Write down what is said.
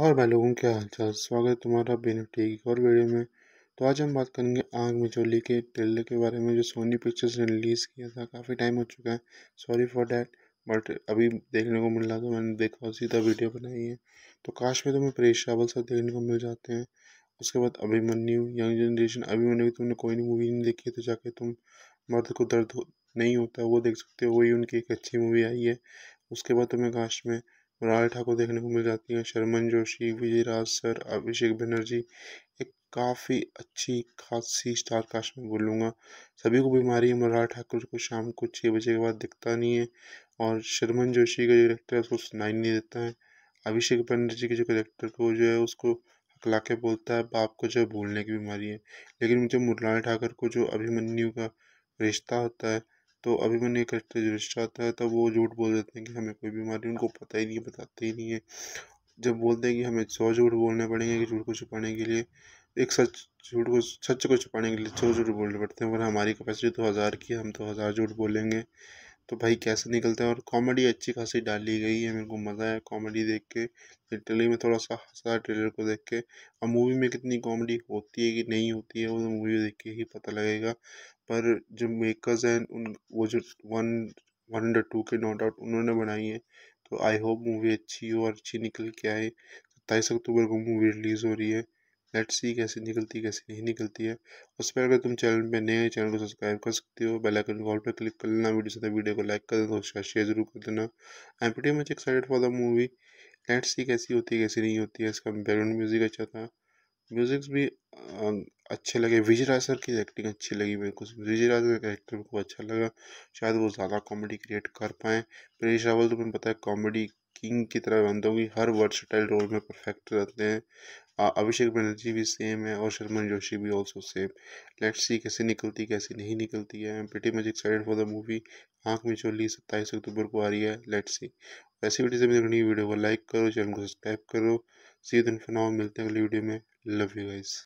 और भाई लोगों के चाल स्वागत है तुम्हारा बेनिफ टी एक और वीडियो में तो आज हम बात करेंगे आग में के ट्रेलर के बारे में जो सोनी पिक्चर्स ने रिलीज़ किया था काफ़ी टाइम हो चुका है सॉरी फॉर डैट बट अभी देखने को मिल रहा था मैंने देखा सीधा वीडियो बनाई है तो काश में तुम्हें परेश रावल सब देखने को मिल जाते हैं उसके बाद न्यू यंग जनरेशन मैंने की तुमने कोई नहीं मूवी नहीं देखी तो जाके तुम मर्द को दर्द नहीं होता वो देख सकते हो वही उनकी एक अच्छी मूवी आई है उसके बाद तुम्हें काश में राज ठाकुर देखने को मिल जाती हैं शर्मन जोशी विजय राज सर अभिषेक बनर्जी एक काफ़ी अच्छी खासी स्टार कास्ट में बोलूँगा सभी को बीमारी है मृणाल ठाकुर को शाम को छः बजे के बाद दिखता नहीं है और शर्मन जोशी का जो करेक्टर है उसको सुनाई नहीं देता है अभिषेक बनर्जी के जो करेक्टर को जो है उसको हकला के बोलता है बाप को जो है भूलने की बीमारी है लेकिन मुझे मुरलाल ठाकुर को जो अभिमन्यु का रिश्ता होता है तो अभी मैंने एक राष्ट्रीय आता है तब वो झूठ बोल देते हैं कि हमें कोई बीमारी उनको पता ही नहीं बताते ही नहीं है जब बोलते हैं कि हमें सौ झूठ बोलने पड़ेंगे कि झूठ को छुपाने के लिए एक सच झूठ को सच को छुपाने के लिए सौ झूठ बोलने पड़ते हैं पर हमारी कैपेसिटी तो हज़ार की है हम तो हज़ार झूठ बोलेंगे तो भाई कैसे निकलता है और कॉमेडी अच्छी खासी डाली गई है मेरे को मज़ा आया कॉमेडी देख के ट्रेलर में थोड़ा सा हंसा ट्रेलर को देख के और मूवी में कितनी कॉमेडी होती है कि नहीं होती है वो तो मूवी देख के ही पता लगेगा पर जो मेकर्स हैं उन वो जो वन वन हंड्रेड टू के नो डाउट उन्होंने बनाई है तो आई होप मूवी अच्छी हो और अच्छी निकल के आए सत्ताईस अक्टूबर को मूवी रिलीज़ हो रही है लेट्स सी कैसे निकलती है कैसे नहीं निकलती है उस पर अगर तुम चैनल पर नए चैनल को सब्सक्राइब कर सकते हो बेल आइकन कॉल पर क्लिक कर लेना वीडियो से वीडियो को लाइक कर देना उसका शेयर जरूर कर देना I am pretty much excited for the movie let's see कैसी होती है कैसी नहीं होती है इसका बैकग्राउंड म्यूजिक अच्छा था म्यूजिक्स भी अच्छे लगे विजय राज सर की एक्टिंग अच्छी लगी मेरे को विजय राज का कैरेक्टर को अच्छा लगा शायद वो ज़्यादा कॉमेडी क्रिएट कर पाएँ परेश रावल तुम्हें पता है कॉमेडी किंग की तरह बनता हूँ हर वर्सटाइल रोल में परफेक्ट रहते हैं अभिषेक बनर्जी भी सेम है और शर्मन जोशी भी ऑल्सो सेम लेट्स सी कैसे निकलती कैसी नहीं निकलती है I am much excited for the movie आँख में चोली सत्ताईस अक्टूबर को आ रही है लेट्स सी ऐसी वीडियो से भी नई वीडियो को लाइक करो चैनल को सब्सक्राइब करो सी दिन फिर मिलते हैं अगली वीडियो में लव यू गाइस